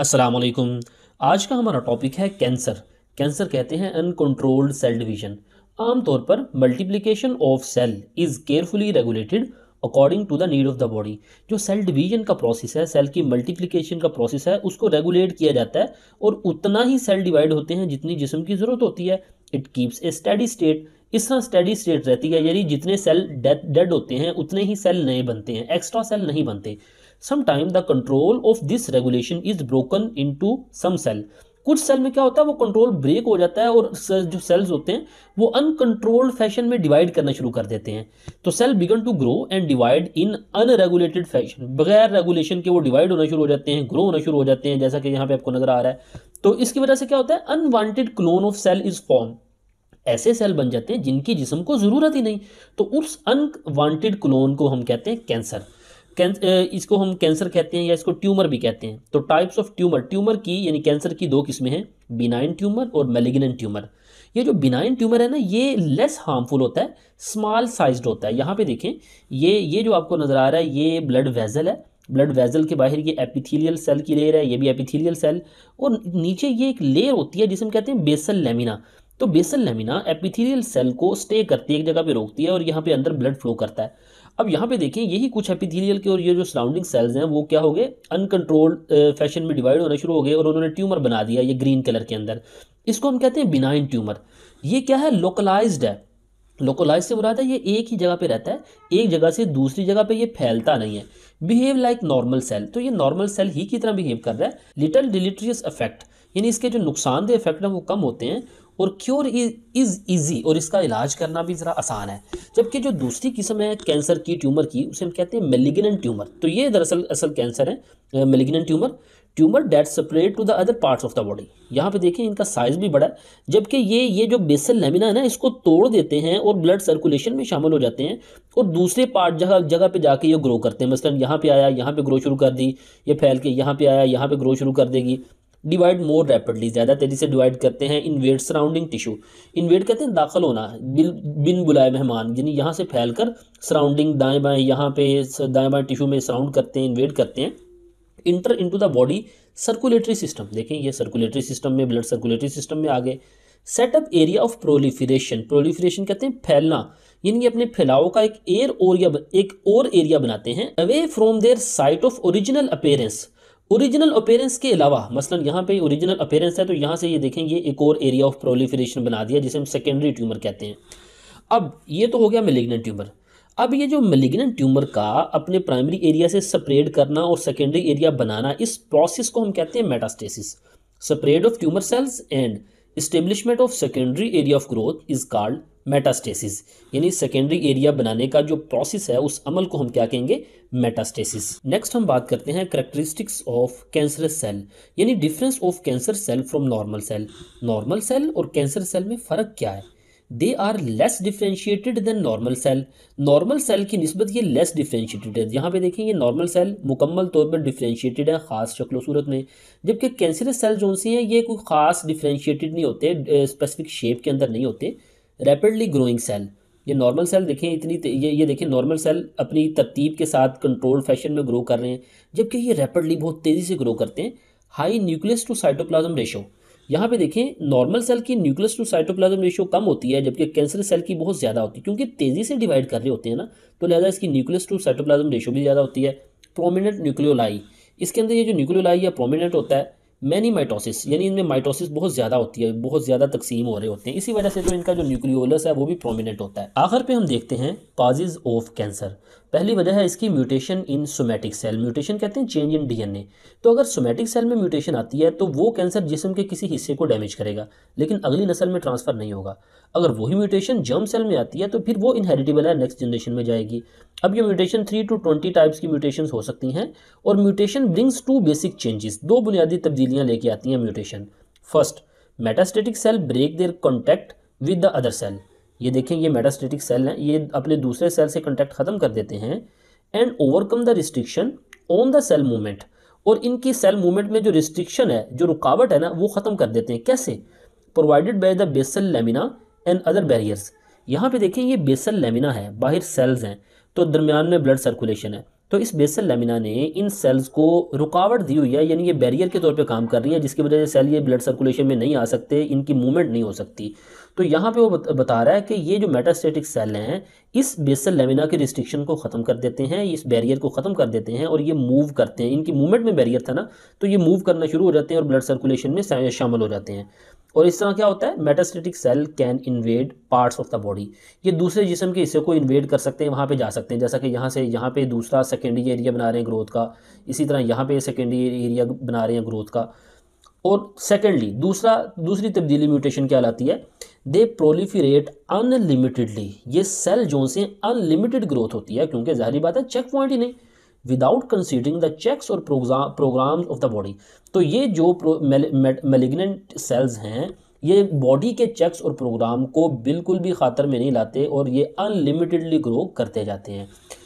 असलम आज का हमारा टॉपिक है कैंसर कैंसर कहते हैं अनकंट्रोल्ड सेल डिवीजन आमतौर पर multiplication of cell is carefully regulated according to the need of the body जो सेल डिवीजन का प्रोसेस है सेल की मल्टीप्लिकेशन का प्रोसेस है उसको रेगुलेट किया जाता है और उतना ही सेल डिवाइड होते हैं जितनी जिसम की ज़रूरत होती है it keeps a steady state इस तरह स्टडी स्टेट रहती है यानी जितने सेल डेड होते हैं उतने ही सेल नए बनते हैं एक्स्ट्रा सेल नहीं बनते sometime the control of this regulation is broken in to some cell कुछ सेल में क्या होता है वो कंट्रोल ब्रेक हो जाता है और जो सेल्स होते हैं वो अनकंट्रोल्ड फैशन में डिवाइड करना शुरू कर देते हैं तो cell begin to grow and divide in unregulated fashion बगैर रेगुलेशन के वो डिवाइड होना शुरू हो जाते हैं ग्रो होना शुरू हो जाते हैं जैसा कि यहाँ पे आपको नजर आ रहा है तो इसकी वजह से क्या होता है unwanted clone of cell is form ऐसे सेल बन जाते हैं जिनकी जिसम को ज़रूरत ही नहीं तो उस अनवांटेड क्लोन को हम कहते हैं कैंसर इसको हम कैंसर कहते हैं या इसको ट्यूमर भी कहते हैं तो टाइप्स ऑफ ट्यूमर ट्यूमर की यानी कैंसर की दो किस्में हैं बिनाइन ट्यूमर और मेलेगिन ट्यूमर ये जो बिनाइन ट्यूमर है ना ये लेस हार्मफुल होता है स्मॉल साइज्ड होता है यहाँ पे देखें ये ये जो आपको नज़र आ रहा है ये ब्लड वेजल है ब्लड वेजल के बाहर ये एपिथीलियल सेल की लेयर है ये भी एपिथीलियल सेल और नीचे ये एक लेयर होती है जिसे हम कहते हैं बेसल लेमिना तो बेसल लेमिना एपिथीलियल सेल को स्टे करती है एक जगह पे रोकती है और यहाँ पे अंदर ब्लड फ्लो करता है अब यहाँ पे देखें यही कुछ एपिथीलियल के और ये जो सराउंडिंग सेल्स हैं वो क्या हो गए अनकंट्रोल्ड फैशन में डिवाइड होना शुरू हो गए और उन्होंने ट्यूमर बना दिया ये ग्रीन कलर के अंदर इसको हम कहते हैं बिनाइन ट्यूमर ये क्या है लोकलाइज्ड है लोकलाइज से बुरा था ये एक ही जगह पे रहता है एक जगह से दूसरी जगह पे ये फैलता नहीं है बिहेव लाइक नॉर्मल सेल तो ये नॉर्मल सेल ही की तरह बिहेव कर रहा है लिटल डिलीट्रियस इफेक्ट यानी इसके जो नुकसानदेह इफेक्ट हैं वो कम होते हैं और क्योर इज़ ईजी और इसका इलाज करना भी ज़रा आसान है जबकि जो दूसरी किस्म है कैंसर की ट्यूमर की उसे हम कहते हैं मेलिगनेंट ट्यूमर तो ये दरअसल असल कैंसर है malignant tumour tumour that separate to the other parts of the body यहाँ पे देखें इनका साइज़ भी बड़ा है जबकि ये ये जो बेसल लेमिना है ना इसको तोड़ देते हैं और ब्लड सर्कुलेशन में शामिल हो जाते हैं और दूसरे पार्ट जगह जगह पे जाके ये ग्रो करते हैं मसलन यहाँ पे आया यहाँ पे ग्रो शुरू कर दी ये फैल के यहाँ पे आया यहाँ पे ग्रो शुरू कर देगी डिवाइड मोर रैपिडली ज़्यादा तेज़ी से डिवाइड करते हैं इन्वेड सराउंडिंग इन वेड कहते हैं दाखिल होना बिल बिन बुलाए मेहमान यानी यहाँ से फैल कर सराउंडिंग दाएँ बाएँ यहाँ पे दाएँ बाएँ टिश्यू में सराउंड करते हैं इन्वेड करते हैं enter into the body circulatory system देखें ये सर्कुलेटरी सिस्टम में ब्लड सर्कुलेटरी सिस्टम में आ गए set up area of proliferation proliferation कहते हैं फैलना यानी अपने फैलाव का एक एयर और या एक और एरिया बनाते हैं away from their site of original appearance original appearance के अलावा मसलन यहाँ पे ओरिजिनल अपेयरेंस है तो यहाँ से ये देखेंगे एक और एरिया ऑफ प्रोलिफरेशन बना दिया जिसे हम सेकेंडरी ट्यूमर कहते हैं अब ये तो हो गया मेलिग्नेंट ट्यूमर अब ये जो मेलिग्नेंट ट्यूमर का अपने प्राइमरी एरिया से स्प्रेड करना और सेकेंडरी एरिया बनाना इस प्रोसेस को हम कहते हैं metastasis spread of tumour cells and establishment of secondary area of growth is called metastasis यानी सेकेंडरी एरिया बनाने का जो प्रोसेस है उस अमल को हम क्या कहेंगे मेटास्टेसिस नेक्स्ट हम बात करते हैं करेक्टरिस्टिक्स ऑफ कैंसरस सेल यानी difference of cancer cell from normal cell normal cell और कैंसर सेल में फ़र्क क्या है they are less differentiated than normal cell normal cell की नस्बत ये लेस डिफ्रेंशिएटेड है यहाँ पे देखें ये नॉर्मल सेल मुकम्मल तौर पर डिफ्रेंशिएटेड है ख़ास शक्ल सूरत में जबकि कैंसरस सेल जो सी हैं ये कोई ख़ास डिफ्रेंशिएटेड नहीं होते स्पेसिफिक शेप के अंदर नहीं होते रैपिडली ग्रोइंग सेल ये नॉर्मल सेल देखें इतनी ये ये देखें नॉर्मल सेल अपनी तरतीब के साथ कंट्रोल फैशन में ग्रो कर रहे हैं जबकि ये रैपिडली बहुत तेज़ी से ग्रो करते हैं high nucleus to cytoplasm ratio यहाँ पे देखें नॉर्मल सेल की न्यूक्लियस टू साइटोप्लाज्म रेशियो कम होती है जबकि कैंसर सेल की बहुत ज़्यादा होती है क्योंकि तेज़ी से डिवाइड कर रहे होते हैं ना तो लिहाजा इसकी न्यूक्लियस टू साइटोप्लाज्म रेशियो भी ज़्यादा होती है प्रोमिनेंट न्यूक्लियोलाई इसके अंदर ये जो न्यूक्लियोलाई या प्रोमिनेंट होता है मैनी माइटोसिस यानी इनमें माइटोसिस बहुत ज़्यादा होती है बहुत ज़्यादा तकसीम हो रहे होते हैं इसी वजह से जो इनका जो न्यूक्लियोलस है वो भी प्रोमिनेंट होता है आखिर पे हम देखते हैं काजेज ऑफ कैंसर पहली वजह है इसकी mutation in somatic cell mutation कहते हैं चेंज इन डीएनए तो अगर सोमेटिक सेल में म्यूटेशन आती है तो वो कैंसर जिसम के किसी हिस्से को डैमेज करेगा लेकिन अगली नस्ल में ट्रांसफ़र नहीं होगा अगर वही म्यूटेशन जर्म सेल में आती है तो फिर वो इनहेरिटेबल है नेक्स्ट जनरेशन में जाएगी अब ये mutation three to twenty types की म्यूटेशन हो सकती हैं और mutation brings two basic changes दो बुनियादी तब्दीलियाँ लेके आती हैं mutation first metastatic cell break their contact with the other cell ये देखें ये मेटास्टेटिक सेल हैं ये अपने दूसरे सेल से कॉन्टैक्ट ख़त्म कर देते हैं and overcome the restriction on the cell movement और इनकी सेल मूवमेंट में जो रिस्ट्रिक्शन है जो रुकावट है ना वो ख़त्म कर देते हैं कैसे provided by the basal lamina and other barriers यहाँ पे देखें ये बेसल लेमिना है बाहर सेल्स हैं तो दरमियान में ब्लड सर्कुलेशन है तो इस बेसल लेमिना ने इन सेल्स को रुकावट दी हुई है यानी ये बैरियर के तौर पे काम कर रही है जिसकी वजह से सेल ये ब्लड सर्कुलेशन में नहीं आ सकते इनकी मूवमेंट नहीं हो सकती तो यहाँ पे वो बता रहा है कि ये जो मेटास्टेटिक सेल हैं इस बेसल लेमिना के रिस्ट्रिक्शन को ख़त्म कर देते हैं इस बैरियर को ख़त्म कर देते हैं और ये मूव करते हैं इनकी मूवमेंट में बैरियर था ना तो ये मूव करना शुरू हो जाते हैं और ब्लड सर्कुलेशन में शामिल हो जाते हैं और इस तरह क्या होता है metastatic cell can invade parts of the body ये दूसरे जिसम के हिस्से को इन्वेड कर सकते हैं वहाँ पे जा सकते हैं जैसा कि यहाँ से यहाँ पे दूसरा सेकेंडरी एरिया बना रहे हैं ग्रोथ का इसी तरह यहाँ पे सेकेंडरी एरिया बना रहे हैं ग्रोथ का और सेकेंडली दूसरा दूसरी तब्दीली म्यूटेशन क्या लाती है दे प्रोलीफिरेट अनलिमिटेडली ये सेल जोन से अनलिमिटेड ग्रोथ होती है क्योंकि जाहरी बात है चेक पॉइंट ही नहीं विदाउट कंसीडरिंग द चेक्स और प्रोग्राम ऑफ द बॉडी तो ये जो मेलिग्नेंट सेल्स हैं ये बॉडी के चेक्स और प्रोग्राम को बिल्कुल भी खातर में नहीं लाते और ये अनलिमिटेडली ग्रो करते जाते हैं